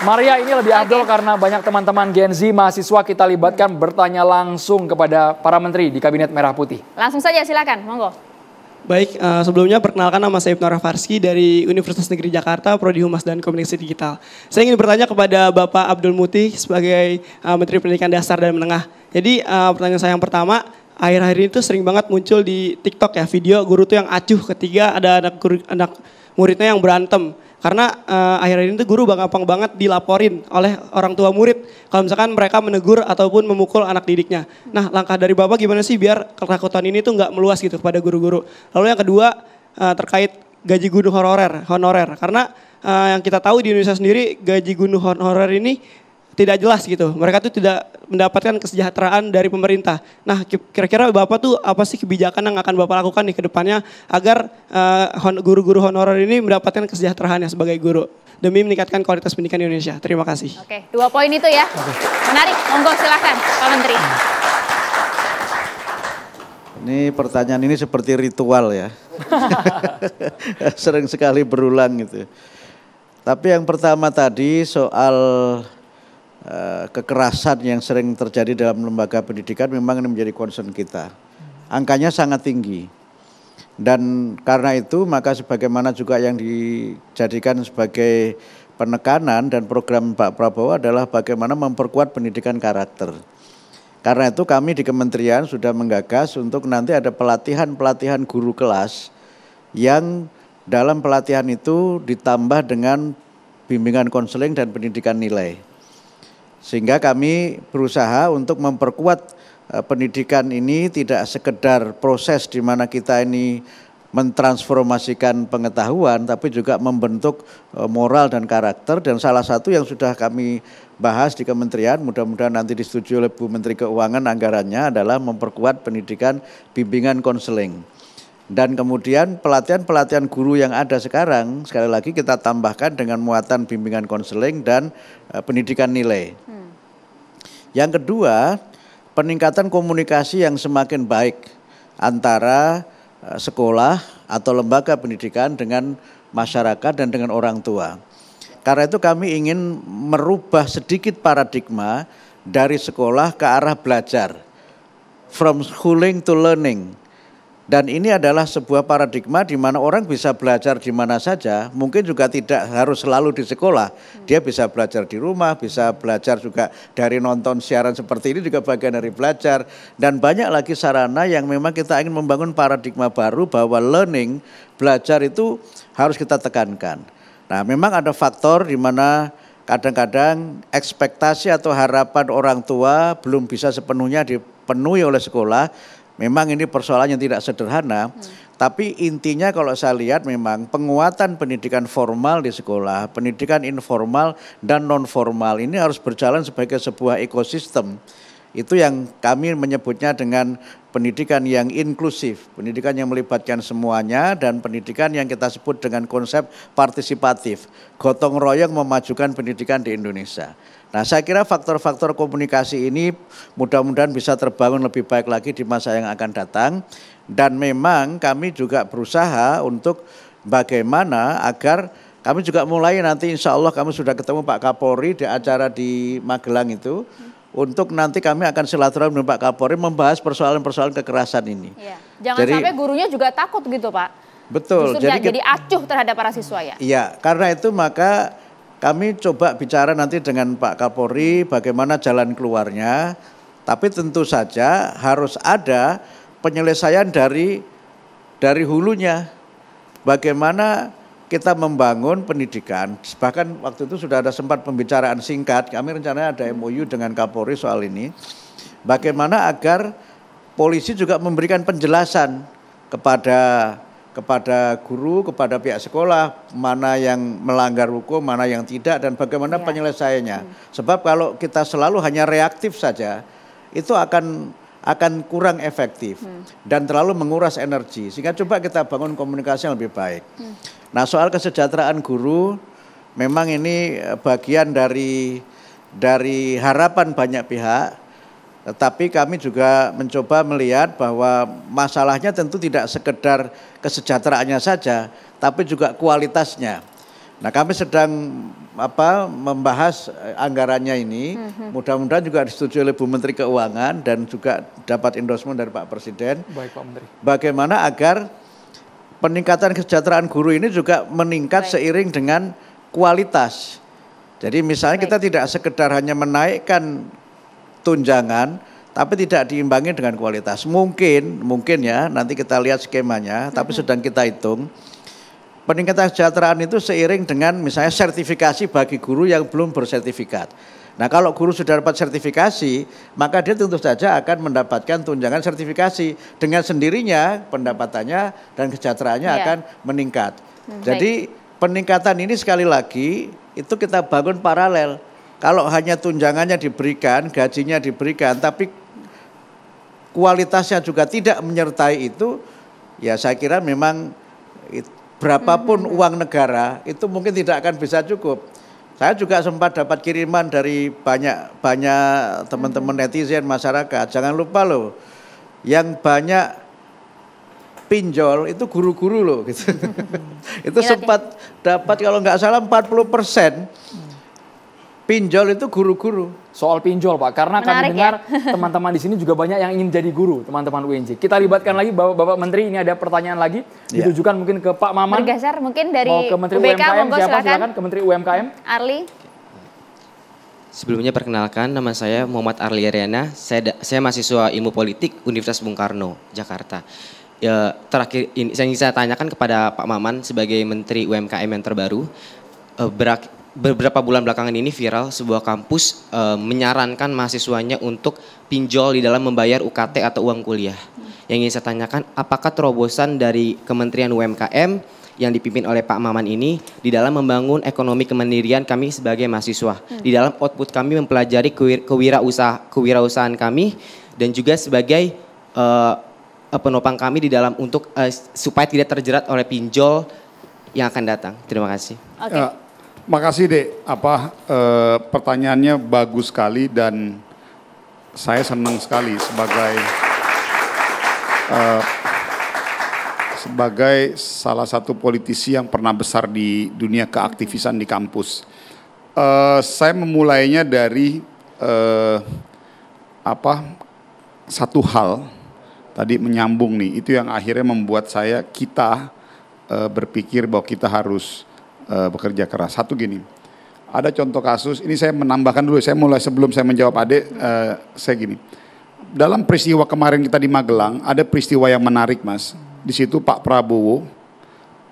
Maria ini lebih adil okay. karena banyak teman-teman Gen Z mahasiswa kita libatkan bertanya langsung kepada para menteri di kabinet Merah Putih. Langsung saja silakan, monggo. Baik, uh, sebelumnya perkenalkan nama saya Ibnu Rafarski dari Universitas Negeri Jakarta, Prodi Humas dan Komunikasi Digital. Saya ingin bertanya kepada Bapak Abdul Muti sebagai uh, Menteri Pendidikan Dasar dan Menengah. Jadi uh, pertanyaan saya yang pertama, akhir-akhir ini tuh sering banget muncul di TikTok ya video guru tuh yang acuh ketiga ada anak guru, anak muridnya yang berantem. Karena uh, akhir-akhir ini tuh guru bang gampang banget dilaporin oleh orang tua murid kalau misalkan mereka menegur ataupun memukul anak didiknya. Nah langkah dari Bapak gimana sih biar ketakutan ini tuh nggak meluas gitu kepada guru-guru. Lalu yang kedua uh, terkait gaji guru honorer, honorer. Karena uh, yang kita tahu di Indonesia sendiri gaji guru honorer ini tidak jelas gitu. Mereka tuh tidak mendapatkan kesejahteraan dari pemerintah. Nah, kira-kira Bapak tuh apa sih kebijakan yang akan Bapak lakukan nih ke depannya agar eh, guru-guru uh, honorer ini mendapatkan kesejahteraannya sebagai guru demi meningkatkan kualitas pendidikan Indonesia. Terima kasih. Oke, dua poin itu ya. Menarik. Monggo silakan Pak Menteri. Ini pertanyaan ini seperti ritual ya. Sering sekali berulang gitu. Tapi yang pertama tadi soal Eh, kekerasan yang sering terjadi dalam lembaga pendidikan memang ini menjadi concern kita. Angkanya sangat tinggi. Dan karena itu maka sebagaimana juga yang dijadikan sebagai penekanan dan program Pak Prabowo adalah bagaimana memperkuat pendidikan karakter. Karena itu kami di kementerian sudah menggagas untuk nanti ada pelatihan-pelatihan guru kelas yang dalam pelatihan itu ditambah dengan bimbingan konseling dan pendidikan nilai. Sehingga kami berusaha untuk memperkuat eh, pendidikan ini tidak sekedar proses di mana kita ini mentransformasikan pengetahuan tapi juga membentuk eh, moral dan karakter dan salah satu yang sudah kami bahas di kementerian mudah-mudahan nanti disetujui oleh Bu Menteri Keuangan anggarannya adalah memperkuat pendidikan bimbingan konseling dan kemudian pelatihan-pelatihan guru yang ada sekarang sekali lagi kita tambahkan dengan muatan bimbingan konseling dan eh, pendidikan nilai. Hmm. Yang kedua, peningkatan komunikasi yang semakin baik antara eh, sekolah atau lembaga pendidikan dengan masyarakat dan dengan orang tua. Karena itu kami ingin merubah sedikit paradigma dari sekolah ke arah belajar. From schooling to learning. Dan ini adalah sebuah paradigma di mana orang bisa belajar di mana saja, mungkin juga tidak harus selalu di sekolah. Dia bisa belajar di rumah, bisa belajar juga dari nonton siaran seperti ini juga bagian dari belajar. Dan banyak lagi sarana yang memang kita ingin membangun paradigma baru bahwa learning, belajar itu harus kita tekankan. Nah, memang ada faktor di mana kadang-kadang ekspektasi atau harapan orang tua belum bisa sepenuhnya dipenuhi oleh sekolah Memang ini persoalan yang tidak sederhana, hmm. tapi intinya kalau saya lihat memang penguatan pendidikan formal di sekolah, pendidikan informal dan non formal ini harus berjalan sebagai sebuah ekosistem. Itu yang kami menyebutnya dengan pendidikan yang inklusif, pendidikan yang melibatkan semuanya dan pendidikan yang kita sebut dengan konsep partisipatif, gotong royong memajukan pendidikan di Indonesia. Nah saya kira faktor-faktor komunikasi ini mudah-mudahan bisa terbangun lebih baik lagi di masa yang akan datang. Dan memang kami juga berusaha untuk bagaimana agar kami juga mulai nanti insya Allah kami sudah ketemu Pak Kapolri di acara di Magelang itu. untuk nanti kami akan silaturahmi dengan Pak Kapolri membahas persoalan-persoalan kekerasan ini. Iya. Jangan jadi, sampai gurunya juga takut gitu Pak. Betul. jadi, jadi acuh terhadap para siswa ya. Iya, karena itu maka kami coba bicara nanti dengan Pak Kapolri bagaimana jalan keluarnya, tapi tentu saja harus ada penyelesaian dari dari hulunya. Bagaimana kita membangun pendidikan. Bahkan waktu itu sudah ada sempat pembicaraan singkat, kami rencananya ada MOU dengan Kapolri soal ini. Bagaimana agar polisi juga memberikan penjelasan kepada kepada guru, kepada pihak sekolah, mana yang melanggar hukum, mana yang tidak, dan bagaimana ya. penyelesaiannya. Hmm. Sebab kalau kita selalu hanya reaktif saja, itu akan akan kurang efektif hmm. dan terlalu menguras energi. Sehingga coba kita bangun komunikasi yang lebih baik. Hmm. Nah soal kesejahteraan guru, memang ini eh, bagian dari dari harapan banyak pihak tetapi kami juga mencoba melihat bahwa masalahnya tentu tidak sekedar kesejahteraannya saja, tapi juga kualitasnya. Nah, kami sedang apa membahas eh, anggarannya ini. Mhm. Mudah-mudahan juga disetujui oleh Bu Menteri Keuangan dan juga dapat endorsement dari Pak Presiden. Baik, Pak Menteri. Bagaimana agar peningkatan kesejahteraan guru ini juga meningkat Baik. seiring dengan kualitas. Jadi misalnya Baik. kita tidak sekedar hanya menaikkan tunjangan tapi tidak diimbangi dengan kualitas. Mungkin, mungkin ya, nanti kita lihat skemanya, tapi sedang kita hitung. Peningkatan kesejahteraan itu seiring dengan misalnya sertifikasi bagi guru yang belum bersertifikat. Nah kalau guru sudah dapat sertifikasi, maka dia tentu saja akan mendapatkan tunjangan sertifikasi. Dengan sendirinya pendapatannya dan kesejahteraannya yeah. akan meningkat. Hmm, Jadi peningkatan ini sekali lagi itu kita bangun paralel kalau hanya tunjangannya diberikan, gajinya diberikan, tapi kualitasnya juga tidak menyertai itu, ya saya kira memang berapapun hmm. uang negara itu mungkin tidak akan bisa cukup. Saya juga sempat dapat kiriman dari banyak banyak teman-teman hmm. netizen masyarakat. Jangan lupa loh, yang banyak pinjol itu guru-guru loh gitu. Hmm. itu iya, sempat dapat kalau nggak salah 40 persen Pinjol itu guru-guru. Soal pinjol Pak, karena Menarik, kami dengar ya. teman-teman ya? di sini juga banyak yang ingin jadi guru, teman-teman UNJ. Kita libatkan lagi Bapak, Bapak Menteri, ini ada pertanyaan lagi iya. ditujukan mungkin ke Pak Maman. Bergeser mungkin dari mau ke Menteri UBK, UMKM, monggo, siapa silakan. silakan ke Menteri UMKM. Arli. Sebelumnya perkenalkan, nama saya Muhammad Arli Ariana. Saya, saya mahasiswa ilmu politik Universitas Bung Karno, Jakarta. Ya, terakhir ini saya ingin saya tanyakan kepada Pak Maman sebagai Menteri UMKM yang terbaru. Eh, berak, beberapa bulan belakangan ini viral sebuah kampus e, menyarankan mahasiswanya untuk pinjol di dalam membayar UKT atau uang kuliah. Yang ingin saya tanyakan, apakah terobosan dari Kementerian UMKM yang dipimpin oleh Pak Maman ini di dalam membangun ekonomi kemandirian kami sebagai mahasiswa. Hmm. Di dalam output kami mempelajari kewirausaha kewirausahaan kami dan juga sebagai uh, penopang kami di dalam untuk uh, supaya tidak terjerat oleh pinjol yang akan datang. Terima kasih. Okay. Uh, Makasih Dek, apa e, pertanyaannya bagus sekali dan saya senang sekali sebagai e, sebagai salah satu politisi yang pernah besar di dunia keaktivisan di kampus. E, saya memulainya dari e, apa satu hal tadi menyambung nih itu yang akhirnya membuat saya kita e, berpikir bahwa kita harus Eh, bekerja keras. Satu gini, ada contoh kasus, ini saya menambahkan dulu, saya mulai sebelum saya menjawab adik, uh, saya gini. Dalam peristiwa kemarin kita di Magelang, ada peristiwa yang menarik mas. Di situ Pak Prabowo,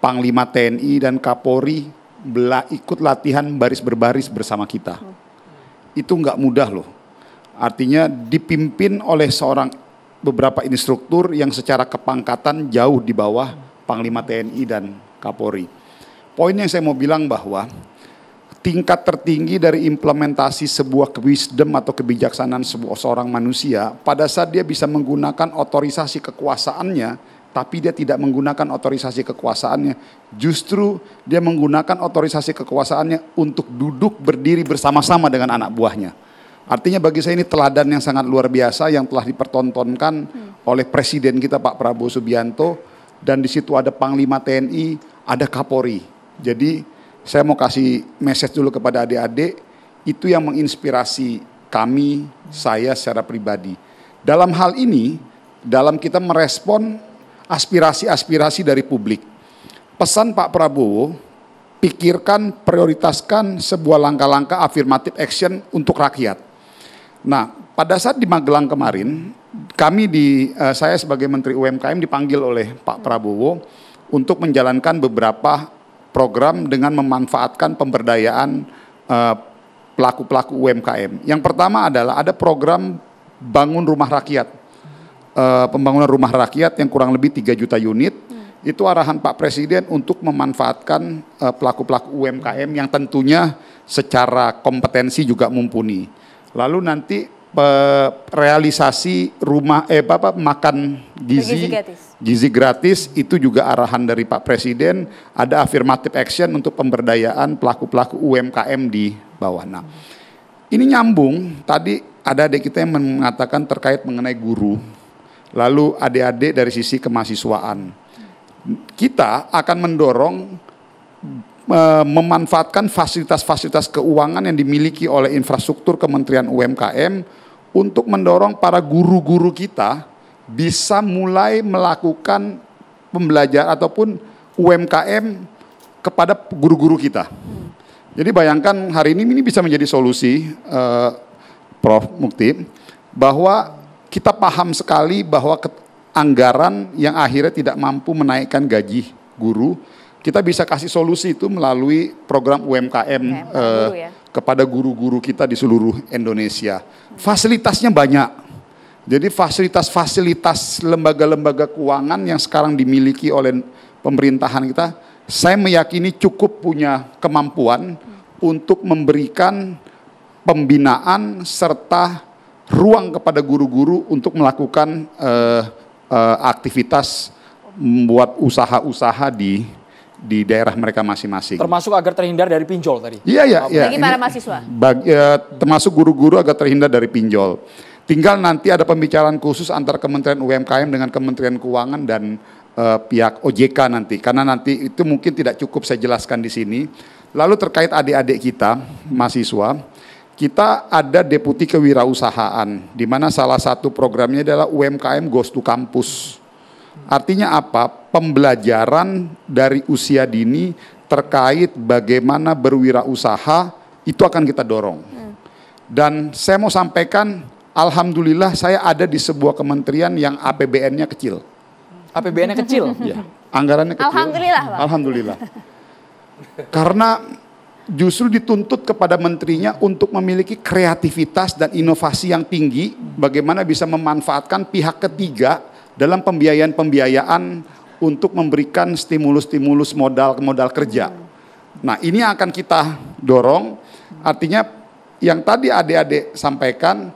Panglima TNI dan Kapolri bela, ikut latihan baris berbaris bersama kita. Itu nggak mudah loh. Artinya dipimpin oleh seorang beberapa instruktur yang secara kepangkatan jauh di bawah Panglima TNI dan Kapolri. Poin yang saya mau bilang bahwa tingkat tertinggi dari implementasi sebuah wisdom atau kebijaksanaan sebuah seorang manusia pada saat dia bisa menggunakan otorisasi kekuasaannya tapi dia tidak menggunakan otorisasi kekuasaannya. Justru dia menggunakan otorisasi kekuasaannya untuk duduk berdiri bersama-sama dengan anak buahnya. Artinya bagi saya ini teladan yang sangat luar biasa yang telah dipertontonkan hmm. oleh presiden kita Pak Prabowo Subianto dan di situ ada Panglima TNI, ada Kapolri. Jadi saya mau kasih message dulu kepada adik-adik, itu yang menginspirasi kami, saya secara pribadi. Dalam hal ini, dalam kita merespon aspirasi-aspirasi dari publik. Pesan Pak Prabowo, pikirkan, prioritaskan sebuah langkah-langkah affirmative action untuk rakyat. Nah, pada saat di Magelang kemarin, kami di eh, saya sebagai Menteri UMKM dipanggil oleh Pak Prabowo untuk menjalankan beberapa program dengan memanfaatkan pemberdayaan eh, pelaku-pelaku uh, UMKM. Yang pertama adalah ada program bangun rumah rakyat. Uh, pembangunan rumah rakyat yang kurang lebih 3 juta unit. Hmm. Itu arahan Pak Presiden untuk memanfaatkan eh, pelaku-pelaku UMKM yang tentunya secara kompetensi juga mumpuni. Lalu nanti realisasi rumah eh apa, makan gizi gizi gratis. gizi gratis itu juga arahan dari Pak Presiden ada affirmative action untuk pemberdayaan pelaku-pelaku UMKM di bawah. Nah, ini nyambung tadi ada adik kita yang mengatakan terkait mengenai guru. Lalu adik-adik dari sisi kemahasiswaan. Kita akan mendorong memanfaatkan fasilitas-fasilitas keuangan yang dimiliki oleh infrastruktur Kementerian UMKM untuk mendorong para guru-guru kita bisa mulai melakukan pembelajaran ataupun UMKM kepada guru-guru kita. Jadi bayangkan hari ini ini bisa menjadi solusi uh, Prof Mukti bahwa kita paham sekali bahwa anggaran yang akhirnya tidak mampu menaikkan gaji guru, kita bisa kasih solusi itu melalui program UMKM, UMKM eh, ya kepada guru-guru kita di seluruh Indonesia. Fasilitasnya banyak. Jadi fasilitas-fasilitas lembaga-lembaga keuangan yang sekarang dimiliki oleh pemerintahan kita, saya meyakini cukup punya kemampuan untuk memberikan pembinaan serta ruang kepada guru-guru untuk melakukan uh, uh, aktivitas membuat usaha-usaha di di daerah mereka masing-masing. Termasuk agar terhindar dari pinjol tadi. Iya iya. iya. Bagi para mahasiswa. Bag, ya, termasuk guru-guru agar terhindar dari pinjol. Tinggal nanti ada pembicaraan khusus antara Kementerian UMKM dengan Kementerian Keuangan dan uh, pihak OJK nanti karena nanti itu mungkin tidak cukup saya jelaskan di sini. Lalu terkait adik-adik kita mahasiswa, kita ada deputi kewirausahaan di mana salah satu programnya adalah UMKM Ghost to Campus. Artinya apa? Pembelajaran dari usia dini terkait bagaimana berwirausaha itu akan kita dorong. Dan saya mau sampaikan, alhamdulillah saya ada di sebuah kementerian yang APBN-nya kecil. APBN-nya kecil? ya, anggarannya kecil. Alhamdulillah, Pak. Alhamdulillah. Karena justru dituntut kepada menterinya untuk memiliki kreativitas dan inovasi yang tinggi, bagaimana bisa memanfaatkan pihak ketiga dalam pembiayaan-pembiayaan untuk memberikan stimulus-stimulus modal modal kerja. Nah, ini yang akan kita dorong. Artinya yang tadi adik-adik sampaikan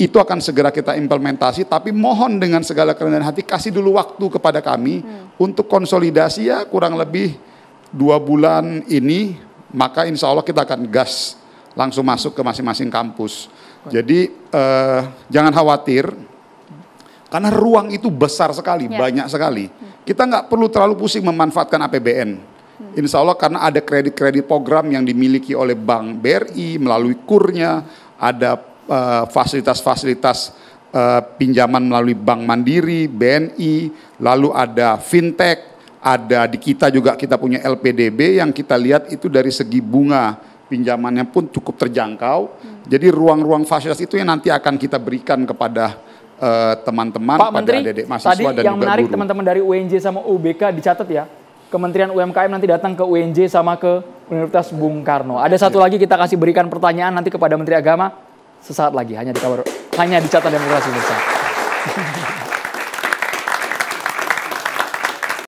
itu akan segera kita implementasi tapi mohon dengan segala kerendahan hati kasih dulu waktu kepada kami hmm. untuk konsolidasi ya kurang lebih dua bulan ini maka insya Allah kita akan gas langsung masuk ke masing-masing kampus. Jadi eh, jangan khawatir karena ruang itu besar sekali, ya. banyak sekali. Hmm. Kita nggak perlu terlalu pusing memanfaatkan APBN. Hmm. Insya Allah karena ada kredit-kredit program yang dimiliki oleh Bank BRI melalui kurnya, ada eh, fasilitas-fasilitas uh, pinjaman melalui Bank Mandiri, BNI, lalu ada fintech, ada di kita juga kita punya LPDB yang kita lihat itu dari segi bunga pinjamannya pun cukup terjangkau. Hmm. Jadi ruang-ruang fasilitas itu yang nanti akan kita berikan kepada Eh, teman-teman uh, Pak Menteri, pada adik mahasiswa tadi dan yang menarik teman-teman dari UNJ sama UBK dicatat ya. Kementerian UMKM nanti datang ke UNJ sama ke Universitas Bung Karno. Ada satu ya. lagi kita kasih berikan pertanyaan nanti kepada Menteri Agama sesaat lagi hanya di kabar hanya di Carta Demokrasi Indonesia.